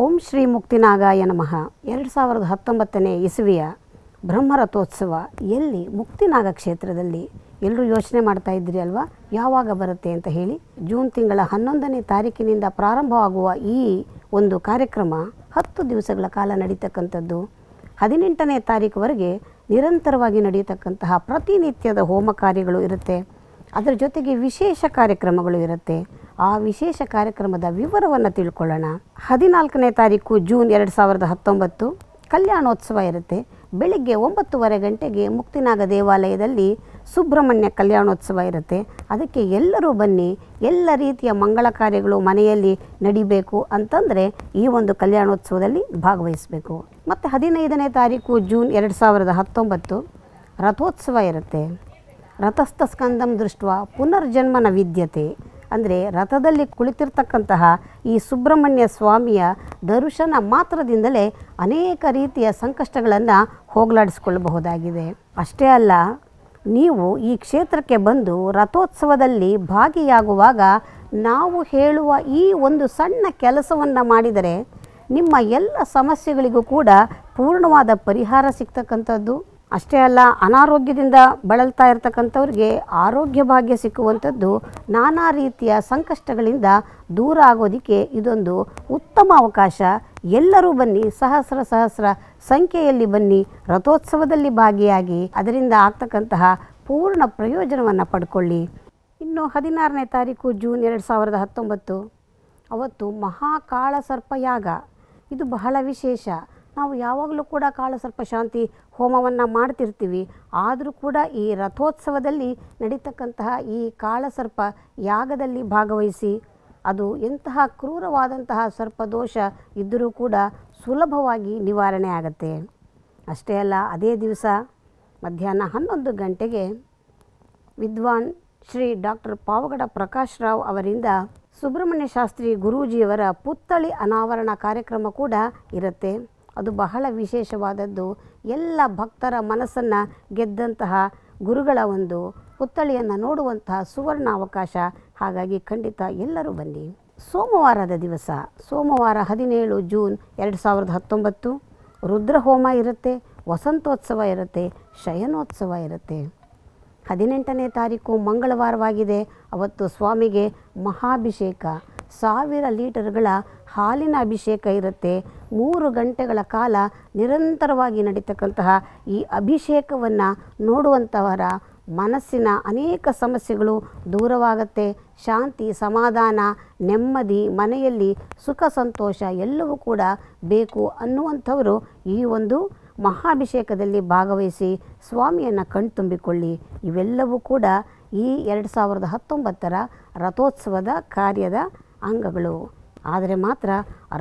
ಓಂ ಶ್ರೀ ಮುಕ್ತಿನಾಗಾಯ ನಮಃ ಎರಡು ಸಾವಿರದ ಹತ್ತೊಂಬತ್ತನೇ ಇಸುವಿಯ ಬ್ರಹ್ಮರಥೋತ್ಸವ ಎಲ್ಲಿ ಮುಕ್ತಿನಾಗ ಕ್ಷೇತ್ರದಲ್ಲಿ ಎಲ್ಲರೂ ಯೋಚನೆ ಮಾಡ್ತಾ ಇದ್ರಿ ಅಲ್ವಾ ಯಾವಾಗ ಬರುತ್ತೆ ಅಂತ ಹೇಳಿ ಜೂನ್ ತಿಂಗಳ ಹನ್ನೊಂದನೇ ತಾರೀಕಿನಿಂದ ಪ್ರಾರಂಭವಾಗುವ ಈ ಒಂದು ಕಾರ್ಯಕ್ರಮ ಹತ್ತು ದಿವಸಗಳ ಕಾಲ ನಡೀತಕ್ಕಂಥದ್ದು ಹದಿನೆಂಟನೇ ತಾರೀಕುವರೆಗೆ ನಿರಂತರವಾಗಿ ನಡೆಯತಕ್ಕಂತಹ ಪ್ರತಿನಿತ್ಯದ ಹೋಮ ಕಾರ್ಯಗಳು ಇರುತ್ತೆ ಅದರ ಜೊತೆಗೆ ವಿಶೇಷ ಕಾರ್ಯಕ್ರಮಗಳು ಇರುತ್ತೆ ಆ ವಿಶೇಷ ಕಾರ್ಯಕ್ರಮದ ವಿವರವನ್ನು ತಿಳ್ಕೊಳ್ಳೋಣ ಹದಿನಾಲ್ಕನೇ ತಾರೀಕು ಜೂನ್ ಎರಡು ಸಾವಿರದ ಹತ್ತೊಂಬತ್ತು ಕಲ್ಯಾಣೋತ್ಸವ ಇರುತ್ತೆ ಬೆಳಿಗ್ಗೆ ಒಂಬತ್ತುವರೆ ಗಂಟೆಗೆ ಮುಕ್ತಿನಾಗ ದೇವಾಲಯದಲ್ಲಿ ಸುಬ್ರಹ್ಮಣ್ಯ ಕಲ್ಯಾಣೋತ್ಸವ ಇರುತ್ತೆ ಅದಕ್ಕೆ ಎಲ್ಲರೂ ಬನ್ನಿ ಎಲ್ಲ ರೀತಿಯ ಮಂಗಳ ಕಾರ್ಯಗಳು ಮನೆಯಲ್ಲಿ ನಡಿಬೇಕು ಅಂತಂದರೆ ಈ ಒಂದು ಕಲ್ಯಾಣೋತ್ಸವದಲ್ಲಿ ಭಾಗವಹಿಸಬೇಕು ಮತ್ತು ಹದಿನೈದನೇ ತಾರೀಕು ಜೂನ್ ಎರಡು ಸಾವಿರದ ಹತ್ತೊಂಬತ್ತು ರಥೋತ್ಸವ ಇರುತ್ತೆ ರಥಸ್ಥಸ್ಕಂದಂ ದೃಷ್ಟ ಪುನರ್ಜನ್ಮನ ವಿದ್ಯತೆ ಅಂದರೆ ರಥದಲ್ಲಿ ಕುಳಿತಿರ್ತಕ್ಕಂತಹ ಈ ಸುಬ್ರಹ್ಮಣ್ಯ ಸ್ವಾಮಿಯ ದರ್ಶನ ಮಾತ್ರದಿಂದಲೇ ಅನೇಕ ರೀತಿಯ ಸಂಕಷ್ಟಗಳನ್ನು ಹೋಗಲಾಡಿಸ್ಕೊಳ್ಳಬಹುದಾಗಿದೆ ಅಷ್ಟೇ ಅಲ್ಲ ನೀವು ಈ ಕ್ಷೇತ್ರಕ್ಕೆ ಬಂದು ರಥೋತ್ಸವದಲ್ಲಿ ಭಾಗಿಯಾಗುವಾಗ ನಾವು ಹೇಳುವ ಈ ಒಂದು ಸಣ್ಣ ಕೆಲಸವನ್ನು ಮಾಡಿದರೆ ನಿಮ್ಮ ಎಲ್ಲ ಸಮಸ್ಯೆಗಳಿಗೂ ಕೂಡ ಪೂರ್ಣವಾದ ಪರಿಹಾರ ಸಿಗ್ತಕ್ಕಂಥದ್ದು ಅಷ್ಟೇ ಅಲ್ಲ ಅನಾರೋಗ್ಯದಿಂದ ಬಳಲ್ತಾ ಇರತಕ್ಕಂಥವ್ರಿಗೆ ಆರೋಗ್ಯ ಭಾಗ್ಯ ಸಿಕ್ಕುವಂಥದ್ದು ನಾನಾ ರೀತಿಯ ಸಂಕಷ್ಟಗಳಿಂದ ದೂರ ಆಗೋದಕ್ಕೆ ಇದೊಂದು ಉತ್ತಮ ಅವಕಾಶ ಎಲ್ಲರೂ ಬನ್ನಿ ಸಹಸ್ರ ಸಹಸ್ರ ಸಂಖ್ಯೆಯಲ್ಲಿ ಬನ್ನಿ ರಥೋತ್ಸವದಲ್ಲಿ ಭಾಗಿಯಾಗಿ ಅದರಿಂದ ಆಗ್ತಕ್ಕಂತಹ ಪೂರ್ಣ ಪ್ರಯೋಜನವನ್ನು ಪಡ್ಕೊಳ್ಳಿ ಇನ್ನು ಹದಿನಾರನೇ ತಾರೀಕು ಜೂನ್ ಎರಡು ಸಾವಿರದ ಹತ್ತೊಂಬತ್ತು ಅವತ್ತು ಮಹಾಕಾಳ ಸರ್ಪಯಾಗ ಇದು ಬಹಳ ವಿಶೇಷ ನಾವು ಯಾವಾಗಲೂ ಕೂಡ ಕಾಳು ಸರ್ಪ ಶಾಂತಿ ಹೋಮವನ್ನು ಮಾಡ್ತಿರ್ತೀವಿ ಆದರೂ ಕೂಡ ಈ ರಥೋತ್ಸವದಲ್ಲಿ ನಡೀತಕ್ಕಂತಹ ಈ ಕಾಳಸರ್ಪ ಯಾಗದಲ್ಲಿ ಭಾಗವಹಿಸಿ ಅದು ಎಂತಹ ಕ್ರೂರವಾದಂತಹ ಸರ್ಪದೋಷ ಇದ್ದರೂ ಕೂಡ ಸುಲಭವಾಗಿ ನಿವಾರಣೆ ಆಗುತ್ತೆ ಅಷ್ಟೇ ಅಲ್ಲ ಅದೇ ದಿವಸ ಮಧ್ಯಾಹ್ನ ಹನ್ನೊಂದು ಗಂಟೆಗೆ ವಿದ್ವಾನ್ ಶ್ರೀ ಡಾಕ್ಟರ್ ಪಾವಗಡ ಪ್ರಕಾಶ್ ರಾವ್ ಅವರಿಂದ ಸುಬ್ರಹ್ಮಣ್ಯ ಶಾಸ್ತ್ರಿ ಗುರೂಜಿಯವರ ಪುತ್ಥಳಿ ಅನಾವರಣ ಕಾರ್ಯಕ್ರಮ ಕೂಡ ಇರುತ್ತೆ ಅದು ಬಹಳ ವಿಶೇಷವಾದದ್ದು ಎಲ್ಲ ಭಕ್ತರ ಮನಸ್ಸನ್ನು ಗೆದ್ದಂತಹ ಗುರುಗಳ ಒಂದು ಪುತ್ಥಳಿಯನ್ನು ನೋಡುವಂತಹ ಸುವರ್ಣ ಅವಕಾಶ ಹಾಗಾಗಿ ಖಂಡಿತ ಎಲ್ಲರೂ ಬನ್ನಿ ಸೋಮವಾರದ ದಿವಸ ಸೋಮವಾರ ಹದಿನೇಳು ಜೂನ್ ಎರಡು ಸಾವಿರದ ಹತ್ತೊಂಬತ್ತು ರುದ್ರಹೋಮ ಇರುತ್ತೆ ವಸಂತೋತ್ಸವ ಇರುತ್ತೆ ಶಯನೋತ್ಸವ ಇರುತ್ತೆ ಹದಿನೆಂಟನೇ ತಾರೀಕು ಮಂಗಳವಾರವಾಗಿದೆ ಅವತ್ತು ಸ್ವಾಮಿಗೆ ಮಹಾಭಿಷೇಕ ಸಾವಿರ ಲೀಟರ್ಗಳ ಹಾಲಿನ ಅಭಿಷೇಕ ಇರುತ್ತೆ ಮೂರು ಗಂಟೆಗಳ ಕಾಲ ನಿರಂತರವಾಗಿ ನಡೀತಕ್ಕಂತಹ ಈ ಅಭಿಷೇಕವನ್ನು ನೋಡುವಂಥವರ ಮನಸ್ಸಿನ ಅನೇಕ ಸಮಸ್ಯೆಗಳು ದೂರವಾಗುತ್ತೆ ಶಾಂತಿ ಸಮಾಧಾನ ನೆಮ್ಮದಿ ಮನೆಯಲ್ಲಿ ಸುಖ ಸಂತೋಷ ಎಲ್ಲವೂ ಕೂಡ ಬೇಕು ಅನ್ನುವಂಥವರು ಈ ಒಂದು ಮಹಾಭಿಷೇಕದಲ್ಲಿ ಭಾಗವಹಿಸಿ ಸ್ವಾಮಿಯನ್ನು ಕಣ್ತುಂಬಿಕೊಳ್ಳಿ ಇವೆಲ್ಲವೂ ಕೂಡ ಈ ಎರಡು ಸಾವಿರದ ಹತ್ತೊಂಬತ್ತರ ರಥೋತ್ಸವದ ಕಾರ್ಯದ ಅಂಗಗಳು ಆದರೆ ಮಾತ್ರ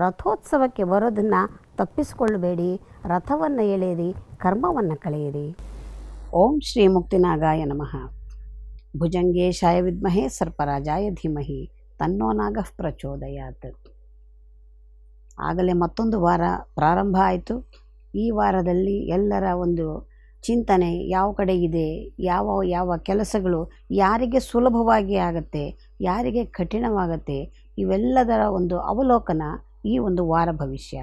ರಥೋತ್ಸವಕ್ಕೆ ಬರೋದನ್ನು ತಪ್ಪಿಸಿಕೊಳ್ಳಬೇಡಿ ರಥವನ್ನು ಎಳೆಯಿರಿ ಕರ್ಮವನ್ನು ಕಳೆಯಿರಿ ಓಂ ಶ್ರೀ ಮುಕ್ತಿನಾಗಾಯ ನಮಃ ಭುಜಂಗೇಶಾಯ ಶಾಯ ವಿದ್ಮಹೇ ಸರ್ಪರಾಜಾಯ ಧೀಮಹಿ ತನ್ನೋ ನಾಗ ಪ್ರಚೋದಯಾತ್ ಆಗಲೇ ಮತ್ತೊಂದು ವಾರ ಪ್ರಾರಂಭ ಆಯಿತು ಈ ವಾರದಲ್ಲಿ ಎಲ್ಲರ ಒಂದು ಚಿಂತನೆ ಯಾವ ಕಡೆ ಇದೆ ಯಾವ ಯಾವ ಕೆಲಸಗಳು ಯಾರಿಗೆ ಸುಲಭವಾಗಿ ಆಗುತ್ತೆ ಯಾರಿಗೆ ಕಠಿಣವಾಗುತ್ತೆ ಇವೆಲ್ಲದರ ಒಂದು ಅವಲೋಕನ ಈ ಒಂದು ವಾರ ಭವಿಷ್ಯ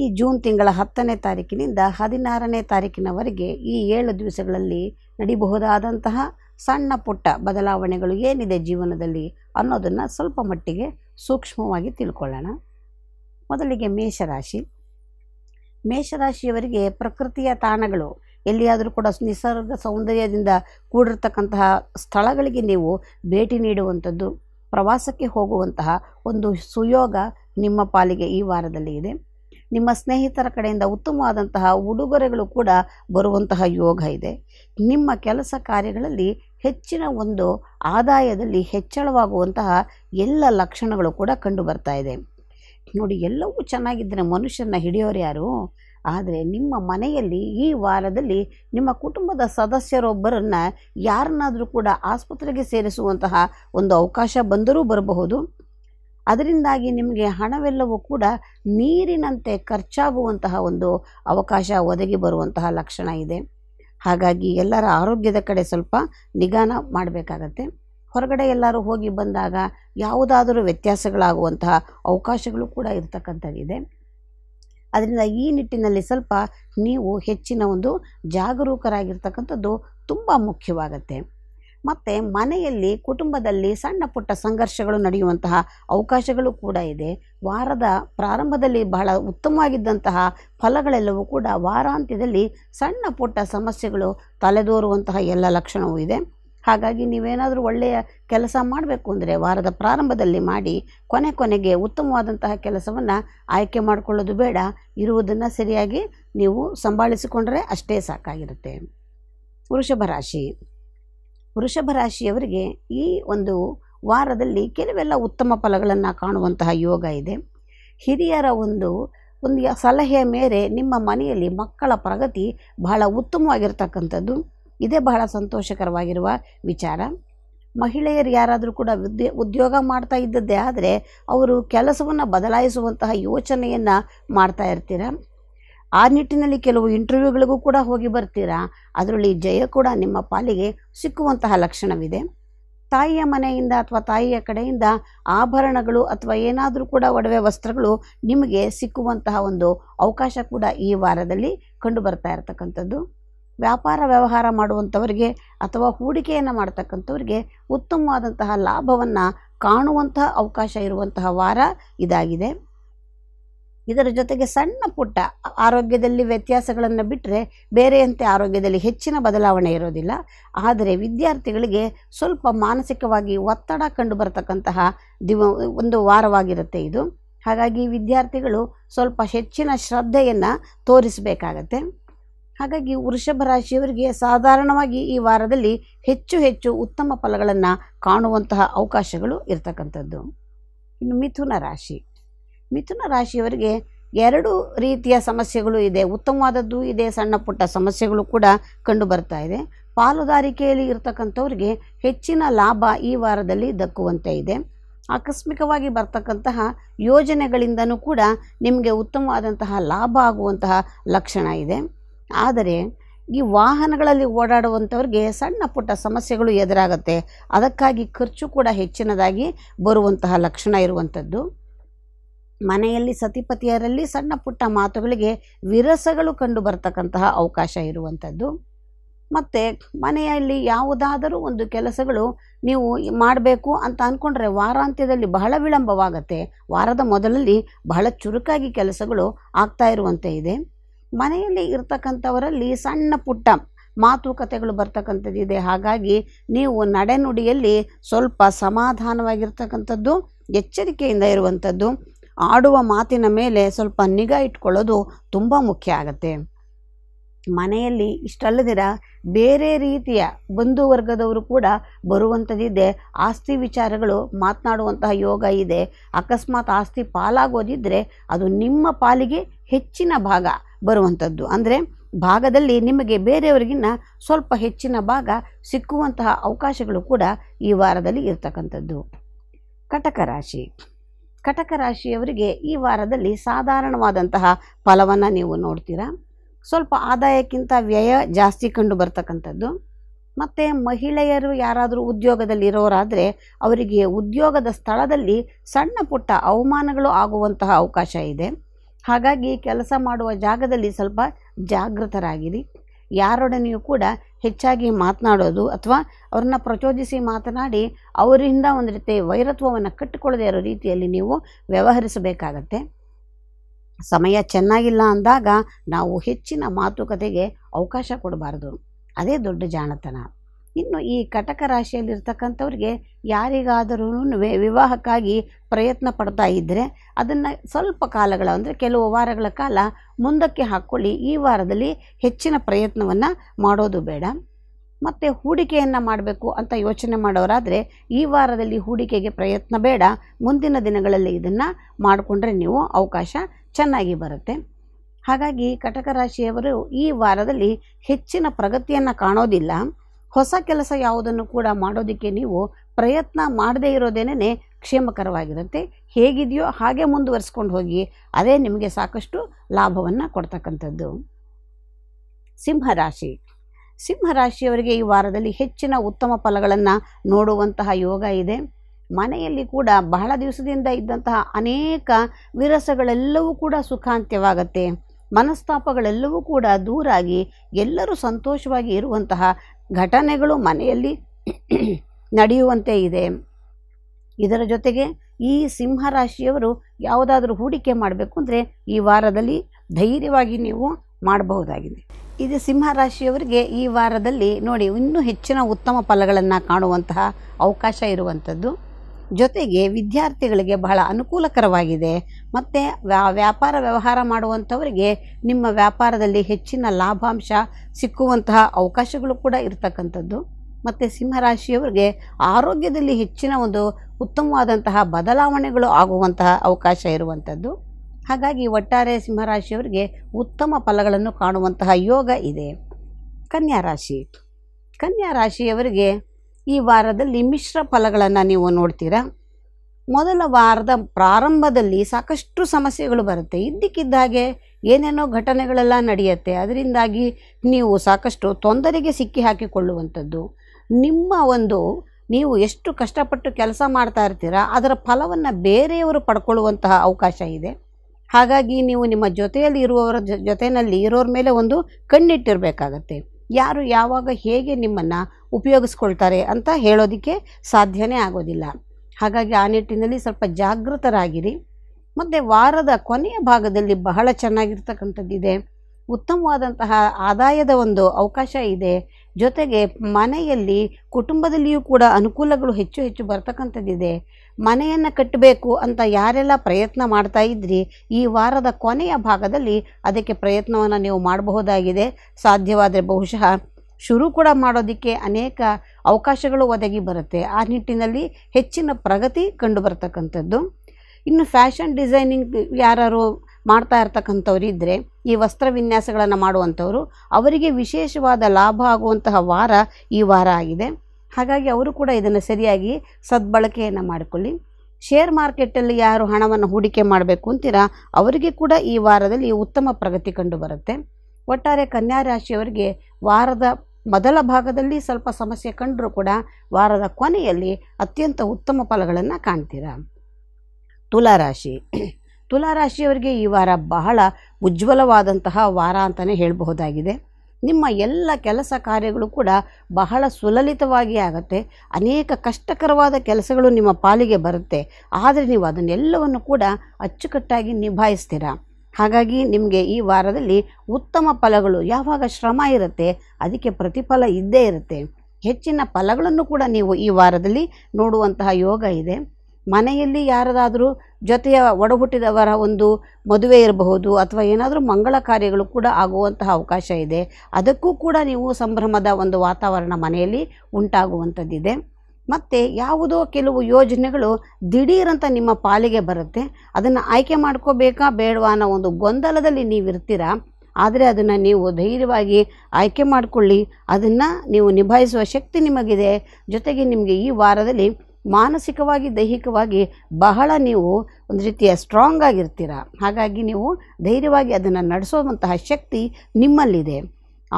ಈ ಜೂನ್ ತಿಂಗಳ ಹತ್ತನೇ ತಾರೀಕಿನಿಂದ ಹದಿನಾರನೇ ತಾರೀಕಿನವರೆಗೆ ಈ ಏಳು ದಿವಸಗಳಲ್ಲಿ ನಡಿಬಹುದಾದಂತಹ ಸಣ್ಣ ಪುಟ್ಟ ಬದಲಾವಣೆಗಳು ಏನಿದೆ ಜೀವನದಲ್ಲಿ ಅನ್ನೋದನ್ನು ಸ್ವಲ್ಪ ಮಟ್ಟಿಗೆ ಸೂಕ್ಷ್ಮವಾಗಿ ತಿಳ್ಕೊಳ್ಳೋಣ ಮೊದಲಿಗೆ ಮೇಷರಾಶಿ ಮೇಷರಾಶಿಯವರಿಗೆ ಪ್ರಕೃತಿಯ ತಾಣಗಳು ಎಲ್ಲಿಯಾದರೂ ಕೂಡ ನಿಸರ್ಗ ಸೌಂದರ್ಯದಿಂದ ಕೂಡಿರ್ತಕ್ಕಂತಹ ಸ್ಥಳಗಳಿಗೆ ನೀವು ಭೇಟಿ ನೀಡುವಂಥದ್ದು ಪ್ರವಾಸಕ್ಕೆ ಹೋಗುವಂತಹ ಒಂದು ಸುಯೋಗ ನಿಮ್ಮ ಪಾಲಿಗೆ ಈ ವಾರದಲ್ಲಿ ಇದೆ ನಿಮ್ಮ ಸ್ನೇಹಿತರ ಕಡೆಯಿಂದ ಉತ್ತಮವಾದಂತಹ ಉಡುಗೊರೆಗಳು ಕೂಡ ಬರುವಂತಹ ಯೋಗ ಇದೆ ನಿಮ್ಮ ಕೆಲಸ ಕಾರ್ಯಗಳಲ್ಲಿ ಹೆಚ್ಚಿನ ಒಂದು ಆದಾಯದಲ್ಲಿ ಹೆಚ್ಚಳವಾಗುವಂತಹ ಎಲ್ಲ ಲಕ್ಷಣಗಳು ಕೂಡ ಕಂಡು ಬರ್ತಾ ಇದೆ ನೋಡಿ ಎಲ್ಲವೂ ಚೆನ್ನಾಗಿದ್ದರೆ ಮನುಷ್ಯನ ಹಿಡಿಯೋರು ಯಾರು ಆದರೆ ನಿಮ್ಮ ಮನೆಯಲ್ಲಿ ಈ ವಾರದಲ್ಲಿ ನಿಮ್ಮ ಕುಟುಂಬದ ಸದಸ್ಯರೊಬ್ಬರನ್ನು ಯಾರನ್ನಾದರೂ ಕೂಡ ಆಸ್ಪತ್ರೆಗೆ ಸೇರಿಸುವಂತಹ ಒಂದು ಅವಕಾಶ ಬಂದರೂ ಬರಬಹುದು ಅದರಿಂದಾಗಿ ನಿಮಗೆ ಹಣವೆಲ್ಲವೂ ಕೂಡ ನೀರಿನಂತೆ ಖರ್ಚಾಗುವಂತಹ ಒಂದು ಅವಕಾಶ ಒದಗಿ ಬರುವಂತಹ ಲಕ್ಷಣ ಇದೆ ಹಾಗಾಗಿ ಎಲ್ಲರ ಆರೋಗ್ಯದ ಕಡೆ ಸ್ವಲ್ಪ ನಿಗಾನ ಮಾಡಬೇಕಾಗತ್ತೆ ಹೊರಗಡೆ ಎಲ್ಲರೂ ಹೋಗಿ ಬಂದಾಗ ಯಾವುದಾದರೂ ವ್ಯತ್ಯಾಸಗಳಾಗುವಂತಹ ಅವಕಾಶಗಳು ಕೂಡ ಇರ್ತಕ್ಕಂಥದ್ದಿದೆ ಅದರಿಂದ ಈ ನಿಟ್ಟಿನಲ್ಲಿ ಸ್ವಲ್ಪ ನೀವು ಹೆಚ್ಚಿನ ಒಂದು ಜಾಗರೂಕರಾಗಿರ್ತಕ್ಕಂಥದ್ದು ತುಂಬ ಮುಖ್ಯವಾಗುತ್ತೆ ಮತ್ತು ಮನೆಯಲ್ಲಿ ಕುಟುಂಬದಲ್ಲಿ ಸಣ್ಣ ಪುಟ್ಟ ಸಂಘರ್ಷಗಳು ನಡೆಯುವಂತಹ ಅವಕಾಶಗಳು ಕೂಡ ಇದೆ ವಾರದ ಪ್ರಾರಂಭದಲ್ಲಿ ಬಹಳ ಉತ್ತಮವಾಗಿದ್ದಂತಹ ಫಲಗಳೆಲ್ಲವೂ ಕೂಡ ವಾರಾಂತ್ಯದಲ್ಲಿ ಸಣ್ಣ ಪುಟ್ಟ ಸಮಸ್ಯೆಗಳು ತಲೆದೋರುವಂತಹ ಎಲ್ಲ ಲಕ್ಷಣವೂ ಇದೆ ಹಾಗಾಗಿ ನೀವೇನಾದರೂ ಒಳ್ಳೆಯ ಕೆಲಸ ಮಾಡಬೇಕು ಅಂದರೆ ವಾರದ ಪ್ರಾರಂಭದಲ್ಲಿ ಮಾಡಿ ಕೊನೆ ಕೊನೆಗೆ ಉತ್ತಮವಾದಂತಹ ಕೆಲಸವನ್ನು ಆಯ್ಕೆ ಮಾಡಿಕೊಳ್ಳೋದು ಬೇಡ ಇರುವುದನ್ನು ಸರಿಯಾಗಿ ನೀವು ಸಂಭಾಳಿಸಿಕೊಂಡರೆ ಅಷ್ಟೇ ಸಾಕಾಗಿರುತ್ತೆ ವೃಷಭ ರಾಶಿ ವೃಷಭ ರಾಶಿಯವರಿಗೆ ಈ ಒಂದು ವಾರದಲ್ಲಿ ಕೆಲವೆಲ್ಲ ಉತ್ತಮ ಫಲಗಳನ್ನು ಕಾಣುವಂತಹ ಯೋಗ ಇದೆ ಹಿರಿಯರ ಒಂದು ಒಂದು ಸಲಹೆಯ ಮೇರೆ ನಿಮ್ಮ ಮನೆಯಲ್ಲಿ ಮಕ್ಕಳ ಪ್ರಗತಿ ಬಹಳ ಉತ್ತಮವಾಗಿರ್ತಕ್ಕಂಥದ್ದು ಇದೇ ಬಹಳ ಸಂತೋಷಕರವಾಗಿರುವ ವಿಚಾರ ಮಹಿಳೆಯರು ಯಾರಾದರೂ ಕೂಡ ಉದ್ಯ ಉದ್ಯೋಗ ಮಾಡ್ತಾ ಇದ್ದದ್ದೇ ಆದರೆ ಅವರು ಕೆಲಸವನ್ನು ಬದಲಾಯಿಸುವಂತಹ ಯೋಚನೆಯನ್ನು ಮಾಡ್ತಾ ಇರ್ತೀರ ಆ ನಿಟ್ಟಿನಲ್ಲಿ ಕೆಲವು ಇಂಟರ್ವ್ಯೂಗಳಿಗೂ ಕೂಡ ಹೋಗಿ ಬರ್ತೀರಾ ಅದರಲ್ಲಿ ಜಯ ಕೂಡ ನಿಮ್ಮ ಪಾಲಿಗೆ ಸಿಕ್ಕುವಂತಹ ಲಕ್ಷಣವಿದೆ ತಾಯಿಯ ಮನೆಯಿಂದ ಅಥವಾ ತಾಯಿಯ ಕಡೆಯಿಂದ ಆಭರಣಗಳು ಅಥವಾ ಏನಾದರೂ ಕೂಡ ಒಡವೆ ವಸ್ತ್ರಗಳು ನಿಮಗೆ ಸಿಕ್ಕುವಂತಹ ಒಂದು ಅವಕಾಶ ಕೂಡ ಈ ವಾರದಲ್ಲಿ ಕಂಡು ಬರ್ತಾ ಇರತಕ್ಕಂಥದ್ದು ವ್ಯಾಪಾರ ವ್ಯವಹಾರ ಮಾಡುವಂಥವರಿಗೆ ಅಥವಾ ಹೂಡಿಕೆಯನ್ನು ಮಾಡ್ತಕ್ಕಂಥವ್ರಿಗೆ ಉತ್ತಮವಾದಂತಹ ಲಾಭವನ್ನು ಕಾಣುವಂತಹ ಅವಕಾಶ ಇರುವಂತಹ ವಾರ ಇದಾಗಿದೆ ಇದರ ಜೊತೆಗೆ ಸಣ್ಣ ಪುಟ್ಟ ಆರೋಗ್ಯದಲ್ಲಿ ವ್ಯತ್ಯಾಸಗಳನ್ನು ಬಿಟ್ಟರೆ ಬೇರೆಯಂತೆ ಆರೋಗ್ಯದಲ್ಲಿ ಹೆಚ್ಚಿನ ಬದಲಾವಣೆ ಇರೋದಿಲ್ಲ ಆದರೆ ವಿದ್ಯಾರ್ಥಿಗಳಿಗೆ ಸ್ವಲ್ಪ ಮಾನಸಿಕವಾಗಿ ಒತ್ತಡ ಕಂಡು ಬರತಕ್ಕಂತಹ ದಿವ ಒಂದು ವಾರವಾಗಿರುತ್ತೆ ಇದು ಹಾಗಾಗಿ ವಿದ್ಯಾರ್ಥಿಗಳು ಸ್ವಲ್ಪ ಹೆಚ್ಚಿನ ಶ್ರದ್ಧೆಯನ್ನು ತೋರಿಸಬೇಕಾಗತ್ತೆ ಹಾಗಾಗಿ ವೃಷಭ ರಾಶಿಯವರಿಗೆ ಸಾಧಾರಣವಾಗಿ ಈ ವಾರದಲ್ಲಿ ಹೆಚ್ಚು ಹೆಚ್ಚು ಉತ್ತಮ ಫಲಗಳನ್ನು ಕಾಣುವಂತಹ ಅವಕಾಶಗಳು ಇರತಕ್ಕಂಥದ್ದು ಇನ್ನು ಮಿಥುನ ರಾಶಿ ಮಿಥುನ ರಾಶಿಯವರಿಗೆ ಎರಡು ರೀತಿಯ ಸಮಸ್ಯೆಗಳು ಇದೆ ಉತ್ತಮವಾದದ್ದು ಇದೆ ಸಣ್ಣ ಪುಟ್ಟ ಸಮಸ್ಯೆಗಳು ಕೂಡ ಕಂಡು ಬರ್ತಾ ಇದೆ ಪಾಲುದಾರಿಕೆಯಲ್ಲಿ ಇರತಕ್ಕಂಥವ್ರಿಗೆ ಹೆಚ್ಚಿನ ಲಾಭ ಈ ವಾರದಲ್ಲಿ ದಕ್ಕುವಂತೆ ಇದೆ ಆಕಸ್ಮಿಕವಾಗಿ ಬರ್ತಕ್ಕಂತಹ ಯೋಜನೆಗಳಿಂದನೂ ಕೂಡ ನಿಮಗೆ ಉತ್ತಮವಾದಂತಹ ಲಾಭ ಆಗುವಂತಹ ಲಕ್ಷಣ ಇದೆ ಆದರೆ ಈ ವಾಹನಗಳಲ್ಲಿ ಓಡಾಡುವಂಥವ್ರಿಗೆ ಸಣ್ಣ ಪುಟ್ಟ ಸಮಸ್ಯೆಗಳು ಎದುರಾಗುತ್ತೆ ಅದಕ್ಕಾಗಿ ಖರ್ಚು ಕೂಡ ಹೆಚ್ಚಿನದಾಗಿ ಬರುವಂತಹ ಲಕ್ಷಣ ಇರುವಂಥದ್ದು ಮನೆಯಲ್ಲಿ ಸತಿಪತಿಯರಲ್ಲಿ ಸಣ್ಣ ಪುಟ್ಟ ಮಾತುಗಳಿಗೆ ವಿರಸಗಳು ಕಂಡು ಬರ್ತಕ್ಕಂತಹ ಅವಕಾಶ ಇರುವಂಥದ್ದು ಮತ್ತು ಮನೆಯಲ್ಲಿ ಯಾವುದಾದರೂ ಒಂದು ಕೆಲಸಗಳು ನೀವು ಮಾಡಬೇಕು ಅಂತ ಅಂದ್ಕೊಂಡ್ರೆ ವಾರಾಂತ್ಯದಲ್ಲಿ ಬಹಳ ವಿಳಂಬವಾಗತ್ತೆ ವಾರದ ಮೊದಲಲ್ಲಿ ಬಹಳ ಚುರುಕಾಗಿ ಕೆಲಸಗಳು ಆಗ್ತಾ ಇರುವಂತೆ ಇದೆ ಮನೆಯಲ್ಲಿ ಇರ್ತಕ್ಕಂಥವರಲ್ಲಿ ಸಣ್ಣ ಪುಟ್ಟ ಮಾತುಕತೆಗಳು ಬರ್ತಕ್ಕಂಥದ್ದಿದೆ ಹಾಗಾಗಿ ನೀವು ನಡೆನುಡಿಯಲ್ಲಿ ಸ್ವಲ್ಪ ಸಮಾಧಾನವಾಗಿರ್ತಕ್ಕಂಥದ್ದು ಎಚ್ಚರಿಕೆಯಿಂದ ಇರುವಂಥದ್ದು ಆಡುವ ಮಾತಿನ ಮೇಲೆ ಸ್ವಲ್ಪ ನಿಗಾ ಇಟ್ಕೊಳ್ಳೋದು ತುಂಬ ಮುಖ್ಯ ಆಗುತ್ತೆ ಮನೆಯಲ್ಲಿ ಇಷ್ಟಲ್ಲದಿರ ಬೇರೆ ರೀತಿಯ ಬಂಧುವರ್ಗದವರು ಕೂಡ ಬರುವಂಥದ್ದಿದೆ ಆಸ್ತಿ ವಿಚಾರಗಳು ಮಾತನಾಡುವಂತಹ ಯೋಗ ಇದೆ ಅಕಸ್ಮಾತ್ ಆಸ್ತಿ ಪಾಲಾಗೋದಿದ್ದರೆ ಅದು ನಿಮ್ಮ ಪಾಲಿಗೆ ಹೆಚ್ಚಿನ ಭಾಗ ಬರುವಂಥದ್ದು ಅಂದರೆ ಭಾಗದಲ್ಲಿ ನಿಮಗೆ ಬೇರೆಯವರಿಗಿನ್ನ ಸ್ವಲ್ಪ ಹೆಚ್ಚಿನ ಭಾಗ ಸಿಕ್ಕುವಂತಹ ಅವಕಾಶಗಳು ಕೂಡ ಈ ವಾರದಲ್ಲಿ ಇರ್ತಕ್ಕಂಥದ್ದು ಕಟಕ ರಾಶಿ ಕಟಕ ರಾಶಿಯವರಿಗೆ ಈ ವಾರದಲ್ಲಿ ಸಾಧಾರಣವಾದಂತಹ ಫಲವನ್ನು ನೀವು ನೋಡ್ತೀರಾ ಸ್ವಲ್ಪ ಆದಾಯಕ್ಕಿಂತ ವ್ಯಯ ಜಾಸ್ತಿ ಕಂಡು ಬರ್ತಕ್ಕಂಥದ್ದು ಮತ್ತು ಮಹಿಳೆಯರು ಯಾರಾದರೂ ಉದ್ಯೋಗದಲ್ಲಿರೋರಾದರೆ ಅವರಿಗೆ ಉದ್ಯೋಗದ ಸ್ಥಳದಲ್ಲಿ ಸಣ್ಣ ಪುಟ್ಟ ಅವಮಾನಗಳು ಆಗುವಂತಹ ಅವಕಾಶ ಇದೆ ಹಾಗಾಗಿ ಕೆಲಸ ಮಾಡುವ ಜಾಗದಲ್ಲಿ ಸ್ವಲ್ಪ ಜಾಗೃತರಾಗಿರಿ ಯಾರೊಡನೆಯೂ ಕೂಡ ಹೆಚ್ಚಾಗಿ ಮಾತನಾಡೋದು ಅಥವಾ ಅವ್ರನ್ನ ಪ್ರಚೋದಿಸಿ ಮಾತನಾಡಿ ಅವರಿಂದ ಒಂದು ರೀತಿ ವೈರತ್ವವನ್ನು ಕಟ್ಟಿಕೊಳ್ಳದೇ ಇರೋ ರೀತಿಯಲ್ಲಿ ನೀವು ವ್ಯವಹರಿಸಬೇಕಾಗತ್ತೆ ಸಮಯ ಚೆನ್ನಾಗಿಲ್ಲ ಅಂದಾಗ ನಾವು ಹೆಚ್ಚಿನ ಮಾತುಕತೆಗೆ ಅವಕಾಶ ಕೊಡಬಾರ್ದು ಅದೇ ದೊಡ್ಡ ಜಾಣತನ ಇನ್ನು ಈ ಕಟಕ ರಾಶಿಯಲ್ಲಿರ್ತಕ್ಕಂಥವ್ರಿಗೆ ಯಾರಿಗಾದರೂ ವಿವಾಹಕ್ಕಾಗಿ ಪ್ರಯತ್ನ ಪಡ್ತಾ ಇದ್ದರೆ ಅದನ್ನು ಸ್ವಲ್ಪ ಕಾಲಗಳ ಅಂದರೆ ಕೆಲವು ವಾರಗಳ ಕಾಲ ಮುಂದಕ್ಕೆ ಹಾಕ್ಕೊಳ್ಳಿ ಈ ವಾರದಲ್ಲಿ ಹೆಚ್ಚಿನ ಪ್ರಯತ್ನವನ್ನು ಮಾಡೋದು ಬೇಡ ಮತ್ತು ಹೂಡಿಕೆಯನ್ನು ಮಾಡಬೇಕು ಅಂತ ಯೋಚನೆ ಮಾಡೋರಾದರೆ ಈ ವಾರದಲ್ಲಿ ಹೂಡಿಕೆಗೆ ಪ್ರಯತ್ನ ಬೇಡ ಮುಂದಿನ ದಿನಗಳಲ್ಲಿ ಇದನ್ನು ಮಾಡಿಕೊಂಡ್ರೆ ನೀವು ಅವಕಾಶ ಚೆನ್ನಾಗಿ ಬರುತ್ತೆ ಹಾಗಾಗಿ ಕಟಕ ರಾಶಿಯವರು ಈ ವಾರದಲ್ಲಿ ಹೆಚ್ಚಿನ ಪ್ರಗತಿಯನ್ನು ಕಾಣೋದಿಲ್ಲ ಹೊಸ ಕೆಲಸ ಯಾವುದನ್ನು ಕೂಡ ಮಾಡೋದಕ್ಕೆ ನೀವು ಪ್ರಯತ್ನ ಮಾಡದೇ ಇರೋದೇನೇ ಕ್ಷೇಮಕರವಾಗಿರುತ್ತೆ ಹೇಗಿದೆಯೋ ಹಾಗೆ ಮುಂದುವರಿಸ್ಕೊಂಡು ಹೋಗಿ ಅದೇ ನಿಮಗೆ ಸಾಕಷ್ಟು ಲಾಭವನ್ನು ಕೊಡ್ತಕ್ಕಂಥದ್ದು ಸಿಂಹರಾಶಿ ಸಿಂಹರಾಶಿಯವರಿಗೆ ಈ ವಾರದಲ್ಲಿ ಹೆಚ್ಚಿನ ಉತ್ತಮ ಫಲಗಳನ್ನು ನೋಡುವಂತಹ ಯೋಗ ಇದೆ ಮನೆಯಲ್ಲಿ ಕೂಡ ಬಹಳ ದಿವಸದಿಂದ ಇದ್ದಂತಹ ಅನೇಕ ವಿರಸಗಳೆಲ್ಲವೂ ಕೂಡ ಸುಖಾಂತ್ಯವಾಗತ್ತೆ ಮನಸ್ತಾಪಗಳೆಲ್ಲವೂ ಕೂಡ ದೂರಾಗಿ ಎಲ್ಲರೂ ಸಂತೋಷವಾಗಿ ಇರುವಂತಹ ಘಟನೆಗಳು ಮನೆಯಲ್ಲಿ ನಡೆಯುವಂತೆ ಇದೆ ಇದರ ಜೊತೆಗೆ ಈ ಸಿಂಹರಾಶಿಯವರು ಯಾವುದಾದ್ರೂ ಹೂಡಿಕೆ ಮಾಡಬೇಕು ಅಂದರೆ ಈ ವಾರದಲ್ಲಿ ಧೈರ್ಯವಾಗಿ ನೀವು ಮಾಡಬಹುದಾಗಿದೆ ಇದು ಸಿಂಹರಾಶಿಯವರಿಗೆ ಈ ವಾರದಲ್ಲಿ ನೋಡಿ ಇನ್ನೂ ಹೆಚ್ಚಿನ ಉತ್ತಮ ಫಲಗಳನ್ನು ಕಾಣುವಂತಹ ಅವಕಾಶ ಇರುವಂಥದ್ದು ಜೊತೆಗೆ ವಿದ್ಯಾರ್ಥಿಗಳಿಗೆ ಬಹಳ ಅನುಕೂಲಕರವಾಗಿದೆ ಮತ್ತು ವ್ಯಾಪಾರ ವ್ಯವಹಾರ ಮಾಡುವಂಥವರಿಗೆ ನಿಮ್ಮ ವ್ಯಾಪಾರದಲ್ಲಿ ಹೆಚ್ಚಿನ ಲಾಭಾಂಶ ಸಿಕ್ಕುವಂತಹ ಅವಕಾಶಗಳು ಕೂಡ ಇರತಕ್ಕಂಥದ್ದು ಮತ್ತು ಸಿಂಹರಾಶಿಯವರಿಗೆ ಆರೋಗ್ಯದಲ್ಲಿ ಹೆಚ್ಚಿನ ಒಂದು ಉತ್ತಮವಾದಂತಹ ಬದಲಾವಣೆಗಳು ಆಗುವಂತಹ ಅವಕಾಶ ಇರುವಂಥದ್ದು ಹಾಗಾಗಿ ಒಟ್ಟಾರೆ ಸಿಂಹರಾಶಿಯವರಿಗೆ ಉತ್ತಮ ಫಲಗಳನ್ನು ಕಾಣುವಂತಹ ಯೋಗ ಇದೆ ಕನ್ಯಾ ರಾಶಿ ಕನ್ಯಾ ರಾಶಿಯವರಿಗೆ ಈ ವಾರದಲ್ಲಿ ಮಿಶ್ರ ಫಲಗಳನ್ನು ನೀವು ನೋಡ್ತೀರಾ ಮೊದಲ ವಾರದ ಪ್ರಾರಂಭದಲ್ಲಿ ಸಾಕಷ್ಟು ಸಮಸ್ಯೆಗಳು ಬರುತ್ತೆ ಇದ್ದಕ್ಕಿದ್ದಾಗೆ ಏನೇನೋ ಘಟನೆಗಳೆಲ್ಲ ನಡೆಯುತ್ತೆ ಅದರಿಂದಾಗಿ ನೀವು ಸಾಕಷ್ಟು ತೊಂದರೆಗೆ ಸಿಕ್ಕಿ ಹಾಕಿಕೊಳ್ಳುವಂಥದ್ದು ನಿಮ್ಮ ಒಂದು ನೀವು ಎಷ್ಟು ಕಷ್ಟಪಟ್ಟು ಕೆಲಸ ಮಾಡ್ತಾ ಇರ್ತೀರ ಅದರ ಫಲವನ್ನು ಬೇರೆಯವರು ಪಡ್ಕೊಳ್ಳುವಂತಹ ಅವಕಾಶ ಇದೆ ಹಾಗಾಗಿ ನೀವು ನಿಮ್ಮ ಜೊತೆಯಲ್ಲಿ ಇರುವವರ ಜೊತೆಯಲ್ಲಿ ಇರೋರ ಮೇಲೆ ಒಂದು ಕಣ್ಣಿಟ್ಟಿರಬೇಕಾಗತ್ತೆ ಯಾರು ಯಾವಾಗ ಹೇಗೆ ನಿಮ್ಮನ್ನು ಉಪಯೋಗಿಸ್ಕೊಳ್ತಾರೆ ಅಂತ ಹೇಳೋದಕ್ಕೆ ಸಾಧ್ಯವೇ ಆಗೋದಿಲ್ಲ ಹಾಗಾಗಿ ಆ ನಿಟ್ಟಿನಲ್ಲಿ ಸ್ವಲ್ಪ ಜಾಗೃತರಾಗಿರಿ ಮತ್ತು ವಾರದ ಕೊನೆಯ ಭಾಗದಲ್ಲಿ ಬಹಳ ಚೆನ್ನಾಗಿರ್ತಕ್ಕಂಥದ್ದಿದೆ ಉತ್ತಮವಾದಂತಹ ಆದಾಯದ ಒಂದು ಅವಕಾಶ ಇದೆ ಜೊತೆಗೆ ಮನೆಯಲ್ಲಿ ಕುಟುಂಬದಲ್ಲಿಯೂ ಕೂಡ ಅನುಕೂಲಗಳು ಹೆಚ್ಚು ಹೆಚ್ಚು ಬರ್ತಕ್ಕಂಥದ್ದಿದೆ ಮನೆಯನ್ನು ಕಟ್ಟಬೇಕು ಅಂತ ಯಾರೆಲ್ಲ ಪ್ರಯತ್ನ ಮಾಡ್ತಾ ಇದ್ರಿ ಈ ವಾರದ ಕೊನೆಯ ಭಾಗದಲ್ಲಿ ಅದಕ್ಕೆ ಪ್ರಯತ್ನವನ್ನು ನೀವು ಮಾಡಬಹುದಾಗಿದೆ ಸಾಧ್ಯವಾದರೆ ಬಹುಶಃ ಶುರು ಕೂಡ ಮಾಡೋದಕ್ಕೆ ಅನೇಕ ಅವಕಾಶಗಳು ಒದಗಿ ಬರುತ್ತೆ ಆ ನಿಟ್ಟಿನಲ್ಲಿ ಹೆಚ್ಚಿನ ಪ್ರಗತಿ ಕಂಡು ಬರ್ತಕ್ಕಂಥದ್ದು ಇನ್ನು ಫ್ಯಾಷನ್ ಡಿಸೈನಿಂಗ್ ಯಾರು ಮಾಡ್ತಾ ಇದ್ದರೆ ಈ ವಸ್ತ್ರ ವಿನ್ಯಾಸಗಳನ್ನು ಮಾಡುವಂಥವರು ಅವರಿಗೆ ವಿಶೇಷವಾದ ಲಾಭ ಆಗುವಂತಹ ವಾರ ಈ ವಾರ ಆಗಿದೆ ಹಾಗಾಗಿ ಅವರು ಕೂಡ ಇದನ್ನು ಸರಿಯಾಗಿ ಸದ್ಬಳಕೆಯನ್ನು ಮಾಡಿಕೊಳ್ಳಿ ಶೇರ್ ಮಾರ್ಕೆಟಲ್ಲಿ ಯಾರು ಹಣವನ್ನು ಹೂಡಿಕೆ ಮಾಡಬೇಕು ಅಂತೀರಾ ಅವರಿಗೆ ಕೂಡ ಈ ವಾರದಲ್ಲಿ ಉತ್ತಮ ಪ್ರಗತಿ ಕಂಡು ಬರುತ್ತೆ ಒಟ್ಟಾರೆ ಕನ್ಯಾ ರಾಶಿಯವರಿಗೆ ವಾರದ ಮೊದಲ ಭಾಗದಲ್ಲಿ ಸ್ವಲ್ಪ ಸಮಸ್ಯೆ ಕಂಡರೂ ಕೂಡ ವಾರದ ಕೊನೆಯಲ್ಲಿ ಅತ್ಯಂತ ಉತ್ತಮ ಫಲಗಳನ್ನು ಕಾಣ್ತೀರಾ ತುಲಾರಾಶಿ ತುಲಾರಾಶಿಯವರಿಗೆ ಈ ವಾರ ಬಹಳ ಉಜ್ವಲವಾದಂತಹ ವಾರ ಅಂತಲೇ ಹೇಳಬಹುದಾಗಿದೆ ನಿಮ್ಮ ಎಲ್ಲ ಕೆಲಸ ಕಾರ್ಯಗಳು ಕೂಡ ಬಹಳ ಸುಲಲಿತವಾಗಿ ಆಗುತ್ತೆ ಅನೇಕ ಕಷ್ಟಕರವಾದ ಕೆಲಸಗಳು ನಿಮ್ಮ ಪಾಲಿಗೆ ಬರುತ್ತೆ ಆದರೆ ನೀವು ಅದನ್ನೆಲ್ಲವನ್ನು ಕೂಡ ಅಚ್ಚುಕಟ್ಟಾಗಿ ನಿಭಾಯಿಸ್ತೀರ ಹಾಗಾಗಿ ನಿಮಗೆ ಈ ವಾರದಲ್ಲಿ ಉತ್ತಮ ಫಲಗಳು ಯಾವಾಗ ಶ್ರಮ ಇರುತ್ತೆ ಅದಕ್ಕೆ ಪ್ರತಿಫಲ ಇದ್ದೇ ಇರುತ್ತೆ ಹೆಚ್ಚಿನ ಫಲಗಳನ್ನು ಕೂಡ ನೀವು ಈ ವಾರದಲ್ಲಿ ನೋಡುವಂತಹ ಯೋಗ ಇದೆ ಮನೆಯಲ್ಲಿ ಯಾರದಾದರೂ ಜೊತೆಯ ಒಡಹುಟ್ಟಿದವರ ಒಂದು ಮದುವೆ ಇರಬಹುದು ಅಥವಾ ಏನಾದರೂ ಮಂಗಳ ಕಾರ್ಯಗಳು ಕೂಡ ಆಗುವಂತಹ ಅವಕಾಶ ಇದೆ ಅದಕ್ಕೂ ಕೂಡ ನೀವು ಸಂಭ್ರಮದ ಒಂದು ವಾತಾವರಣ ಮನೆಯಲ್ಲಿ ಉಂಟಾಗುವಂಥದ್ದಿದೆ ಮತ್ತು ಯಾವುದೋ ಕೆಲವು ಯೋಜನೆಗಳು ದಿಢೀರಂತ ನಿಮ್ಮ ಪಾಲಿಗೆ ಬರುತ್ತೆ ಅದನ್ನು ಆಯ್ಕೆ ಮಾಡ್ಕೋಬೇಕಾ ಬೇಡವಾ ಅನ್ನೋ ಒಂದು ಗೊಂದಲದಲ್ಲಿ ನೀವಿರ್ತೀರ ಆದರೆ ಅದನ್ನು ನೀವು ಧೈರ್ಯವಾಗಿ ಆಯ್ಕೆ ಮಾಡಿಕೊಳ್ಳಿ ಅದನ್ನು ನೀವು ನಿಭಾಯಿಸುವ ಶಕ್ತಿ ನಿಮಗಿದೆ ಜೊತೆಗೆ ನಿಮಗೆ ಈ ವಾರದಲ್ಲಿ ಮಾನಸಿಕವಾಗಿ ದೈಹಿಕವಾಗಿ ಬಹಳ ನೀವು ಒಂದು ರೀತಿಯ ಸ್ಟ್ರಾಂಗ್ ಆಗಿರ್ತೀರ ಹಾಗಾಗಿ ನೀವು ಧೈರ್ಯವಾಗಿ ಅದನ್ನು ನಡೆಸುವಂತಹ ಶಕ್ತಿ ನಿಮ್ಮಲ್ಲಿದೆ